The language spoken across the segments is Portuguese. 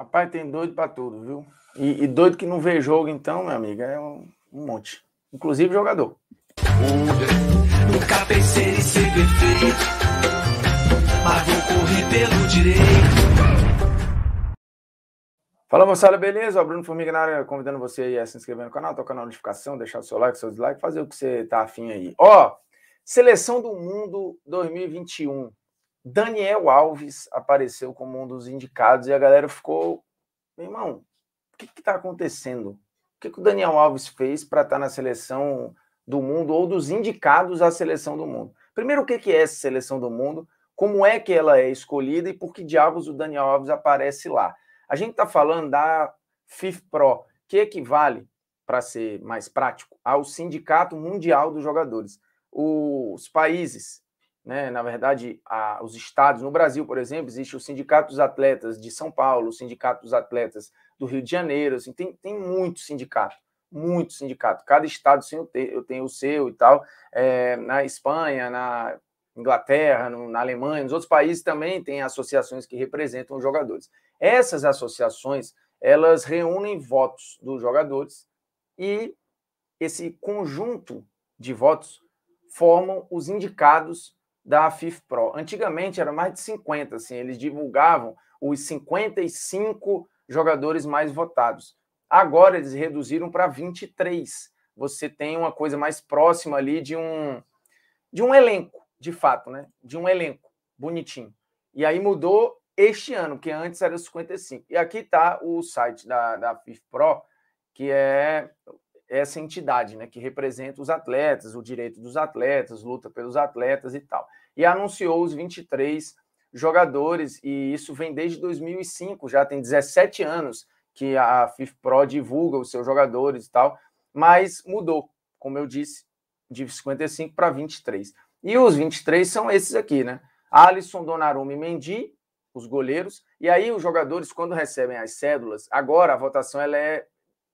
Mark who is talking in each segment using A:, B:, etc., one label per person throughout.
A: Rapaz, tem doido para tudo, viu? E, e, doido que não vê jogo, então, meu amigo, é um, um monte. Inclusive jogador. Nunca pensei em ser perfeito, mas vou correr pelo direito. Fala moçada, beleza? O Bruno Formiga na área, convidando você aí a se inscrever no canal, tocar na notificação, deixar o seu like, seu dislike, fazer o que você tá afim aí. Ó, Seleção do Mundo 2021. Daniel Alves apareceu como um dos indicados e a galera ficou, meu irmão, o que está acontecendo? O que, que o Daniel Alves fez para estar tá na seleção do mundo ou dos indicados à seleção do mundo? Primeiro, o que, que é essa seleção do mundo? Como é que ela é escolhida e por que diabos o Daniel Alves aparece lá? A gente está falando da FIFPRO, que equivale, para ser mais prático, ao Sindicato Mundial dos Jogadores. Os países né? na verdade, a, os estados, no Brasil, por exemplo, existe o Sindicato dos Atletas de São Paulo, o Sindicato dos Atletas do Rio de Janeiro, assim, tem, tem muito sindicato, muito sindicato. Cada estado tem eu, tenho, eu tenho o seu e tal. É, na Espanha, na Inglaterra, no, na Alemanha, nos outros países também tem associações que representam os jogadores. Essas associações, elas reúnem votos dos jogadores e esse conjunto de votos formam os indicados da Fif Pro. Antigamente era mais de 50, assim, eles divulgavam os 55 jogadores mais votados. Agora eles reduziram para 23. Você tem uma coisa mais próxima ali de um de um elenco, de fato, né? De um elenco bonitinho. E aí mudou este ano, porque antes era 55. E aqui está o site da, da FIF Pro, que é essa entidade, né, que representa os atletas, o direito dos atletas, luta pelos atletas e tal. E anunciou os 23 jogadores, e isso vem desde 2005, já tem 17 anos que a FIFPRO divulga os seus jogadores e tal, mas mudou, como eu disse, de 55 para 23. E os 23 são esses aqui, né? Alisson, Donnarumma e Mendy, os goleiros, e aí os jogadores, quando recebem as cédulas, agora a votação ela é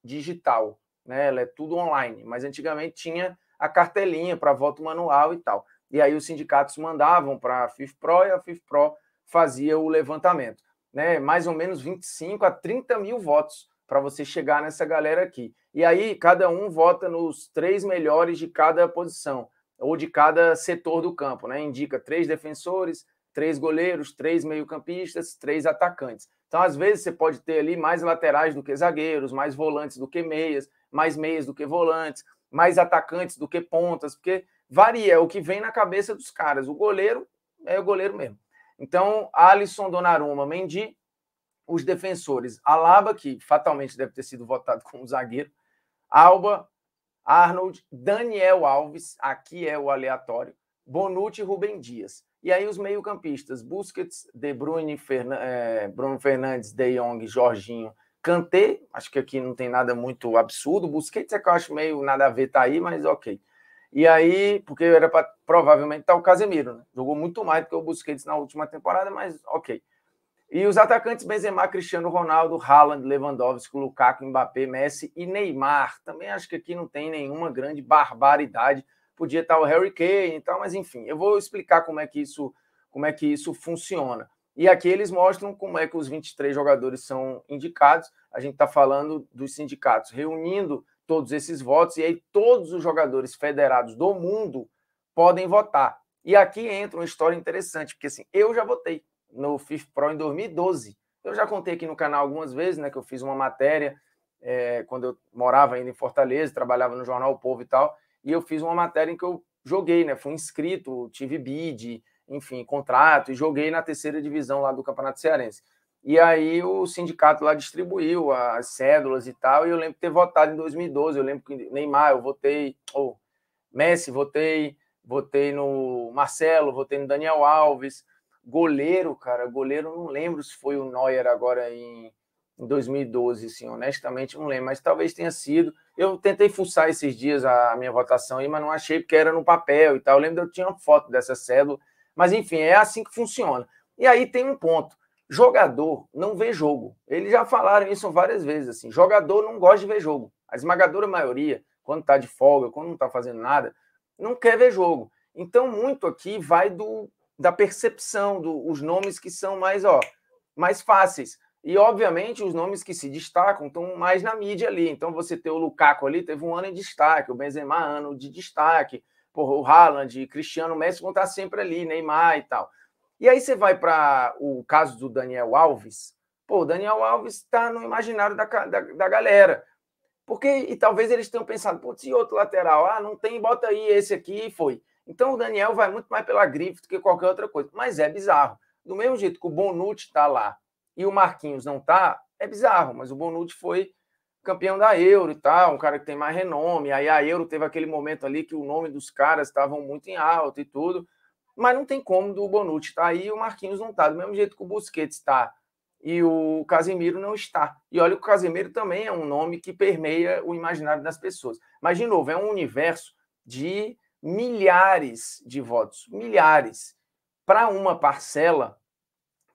A: digital, né? Ela é tudo online, mas antigamente tinha a cartelinha para voto manual e tal. E aí os sindicatos mandavam para a FIFPRO e a FIFPRO fazia o levantamento, né? Mais ou menos 25 a 30 mil votos para você chegar nessa galera aqui. E aí cada um vota nos três melhores de cada posição ou de cada setor do campo, né? Indica três defensores, três goleiros, três meio-campistas, três atacantes. Então, às vezes, você pode ter ali mais laterais do que zagueiros, mais volantes do que meias mais meias do que volantes, mais atacantes do que pontas, porque varia é o que vem na cabeça dos caras. O goleiro é o goleiro mesmo. Então, Alisson, Donnarumma, Mendy, os defensores. Alaba, que fatalmente deve ter sido votado como zagueiro. Alba, Arnold, Daniel Alves, aqui é o aleatório. Bonucci e Rubem Dias. E aí os meio-campistas, Busquets, De Bruyne, Fern... é, eh, Bruno Fernandes, De Jong, Jorginho Kanté, acho que aqui não tem nada muito absurdo. Busquets é que eu acho meio nada a ver, tá aí, mas ok. E aí, porque era para provavelmente tá o Casemiro, né? Jogou muito mais do que o Busquets na última temporada, mas ok. E os atacantes Benzema, Cristiano Ronaldo, Haaland, Lewandowski, Lukaku, Mbappé, Messi e Neymar. Também acho que aqui não tem nenhuma grande barbaridade. Podia estar tá o Harry Kane e tal, mas enfim, eu vou explicar como é que isso, como é que isso funciona. E aqui eles mostram como é que os 23 jogadores são indicados. A gente está falando dos sindicatos reunindo todos esses votos, e aí todos os jogadores federados do mundo podem votar. E aqui entra uma história interessante, porque assim, eu já votei no FIFA Pro em 2012. Eu já contei aqui no canal algumas vezes, né, que eu fiz uma matéria é, quando eu morava ainda em Fortaleza, trabalhava no jornal o Povo e tal, e eu fiz uma matéria em que eu joguei, né, fui inscrito, tive bid, enfim, contrato, e joguei na terceira divisão lá do Campeonato Cearense. E aí o sindicato lá distribuiu as cédulas e tal, e eu lembro de ter votado em 2012, eu lembro que Neymar, eu votei, ou oh, Messi, votei, votei no Marcelo, votei no Daniel Alves, goleiro, cara, goleiro, não lembro se foi o Neuer agora em, em 2012, assim, honestamente não lembro, mas talvez tenha sido. Eu tentei fuçar esses dias a minha votação aí, mas não achei porque era no papel e tal. Eu lembro que eu tinha uma foto dessa cédula, mas enfim, é assim que funciona. E aí tem um ponto. Jogador não vê jogo. Eles já falaram isso várias vezes assim. Jogador não gosta de ver jogo. A esmagadora maioria, quando está de folga, quando não está fazendo nada, não quer ver jogo. Então muito aqui vai do da percepção dos do, nomes que são mais, ó, mais fáceis. E, obviamente, os nomes que se destacam estão mais na mídia ali. Então, você tem o Lukaku ali, teve um ano de destaque, o Benzema, ano de destaque, porra, o Haaland, Cristiano Messi vão estar sempre ali, Neymar e tal. E aí você vai para o caso do Daniel Alves. Pô, o Daniel Alves está no imaginário da, da, da, galera. Porque, e talvez eles tenham pensado, putz, e outro lateral? Ah, não tem, bota aí esse aqui e foi. Então o Daniel vai muito mais pela grife do que qualquer outra coisa. Mas é bizarro. Do mesmo jeito que o Bonucci está lá e o Marquinhos não está, é bizarro, mas o Bonucci foi campeão da Euro e tal, um cara que tem mais renome. Aí a Euro teve aquele momento ali que o nome dos caras estavam muito em alta e tudo. Mas não tem como do Bonucci estar tá aí e o Marquinhos não tá. Do mesmo jeito que o Busquets está e o Casemiro não está. E olha, o Casemiro também é um nome que permeia o imaginário das pessoas. Mas, de novo, é um universo de milhares de votos milhares. Para uma parcela,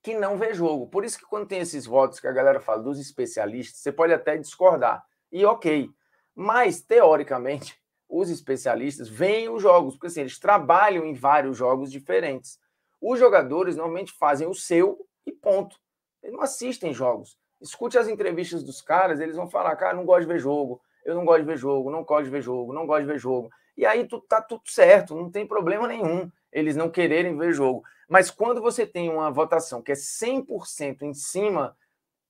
A: que não vê jogo. Por isso que quando tem esses votos que a galera fala dos especialistas, você pode até discordar. E ok. Mas, teoricamente, os especialistas veem os jogos, porque assim, eles trabalham em vários jogos diferentes. Os jogadores normalmente fazem o seu e ponto. Eles não assistem jogos. Escute as entrevistas dos caras, eles vão falar, cara, não gosto de ver jogo, eu não gosto de ver jogo, não gosto de ver jogo, não gosto de ver jogo. E aí tá tudo certo, não tem problema nenhum eles não quererem ver jogo. Mas quando você tem uma votação que é 100% em cima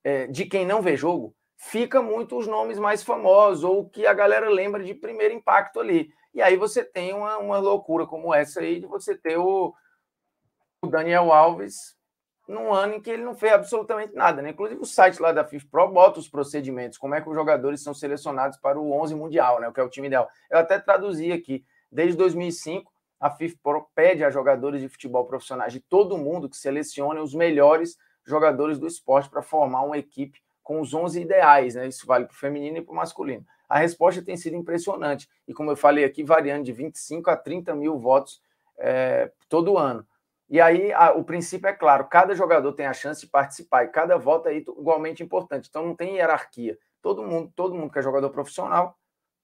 A: é, de quem não vê jogo, fica muito os nomes mais famosos ou que a galera lembra de primeiro impacto ali. E aí você tem uma, uma loucura como essa aí de você ter o, o Daniel Alves num ano em que ele não fez absolutamente nada, né? Inclusive o site lá da FIFA Pro bota os procedimentos, como é que os jogadores são selecionados para o 11 mundial, né? O que é o time ideal. Eu até traduzi aqui, desde 2005 a FIFA pede a jogadores de futebol profissionais de todo mundo que selecionem os melhores jogadores do esporte para formar uma equipe com os 11 ideais, né? Isso vale para o feminino e para o masculino. A resposta tem sido impressionante e, como eu falei aqui, variando de 25 a 30 mil votos é, todo ano. E aí a, o princípio é claro: cada jogador tem a chance de participar e cada voto é igualmente importante. Então não tem hierarquia. Todo mundo, todo mundo que é jogador profissional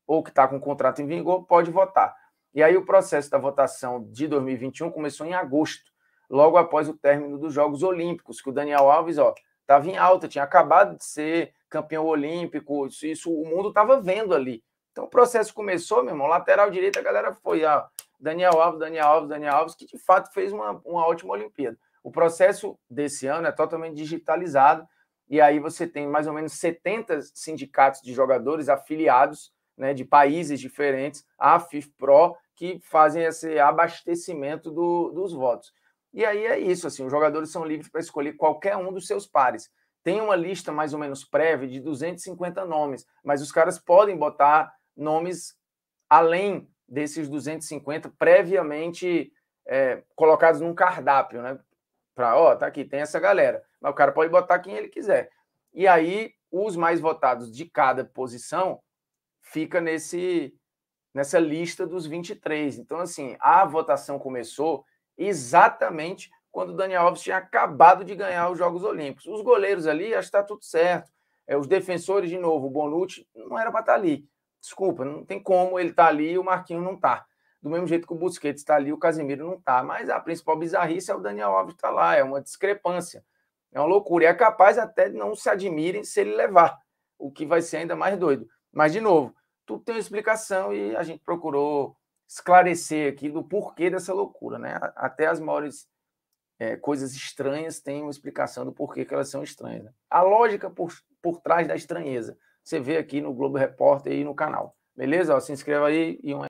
A: ou que está com contrato em vigor pode votar. E aí o processo da votação de 2021 começou em agosto, logo após o término dos Jogos Olímpicos, que o Daniel Alves, ó, estava em alta, tinha acabado de ser campeão olímpico, isso, isso o mundo estava vendo ali. Então o processo começou, meu irmão, lateral direito, a galera foi, ó, ah, Daniel Alves, Daniel Alves, Daniel Alves, que de fato fez uma, uma ótima Olimpíada. O processo desse ano é totalmente digitalizado, e aí você tem mais ou menos 70 sindicatos de jogadores afiliados né, de países diferentes, a FIFPRO, que fazem esse abastecimento do, dos votos. E aí é isso, assim, os jogadores são livres para escolher qualquer um dos seus pares. Tem uma lista mais ou menos prévia de 250 nomes, mas os caras podem botar nomes além desses 250 previamente é, colocados num cardápio, né? Para, ó, tá aqui, tem essa galera. Mas o cara pode botar quem ele quiser. E aí, os mais votados de cada posição fica nesse nessa lista dos 23. Então, assim, a votação começou exatamente quando o Daniel Alves tinha acabado de ganhar os Jogos Olímpicos. Os goleiros ali, acho que está tudo certo. É, os defensores, de novo, o Bonucci não era para estar tá ali. Desculpa, não tem como ele estar tá ali e o Marquinhos não está. Do mesmo jeito que o Busquets está ali, o Casemiro não está. Mas a principal bizarrice é o Daniel Alves estar tá lá, é uma discrepância. É uma loucura. E é capaz até de não se admirem se ele levar, o que vai ser ainda mais doido. Mas, de novo, tudo tem uma explicação e a gente procurou esclarecer aqui do porquê dessa loucura, né? Até as maiores é, coisas estranhas têm uma explicação do porquê que elas são estranhas. Né? A lógica por, por trás da estranheza. Você vê aqui no Globo Repórter e no canal. Beleza? Ó, se inscreva aí e um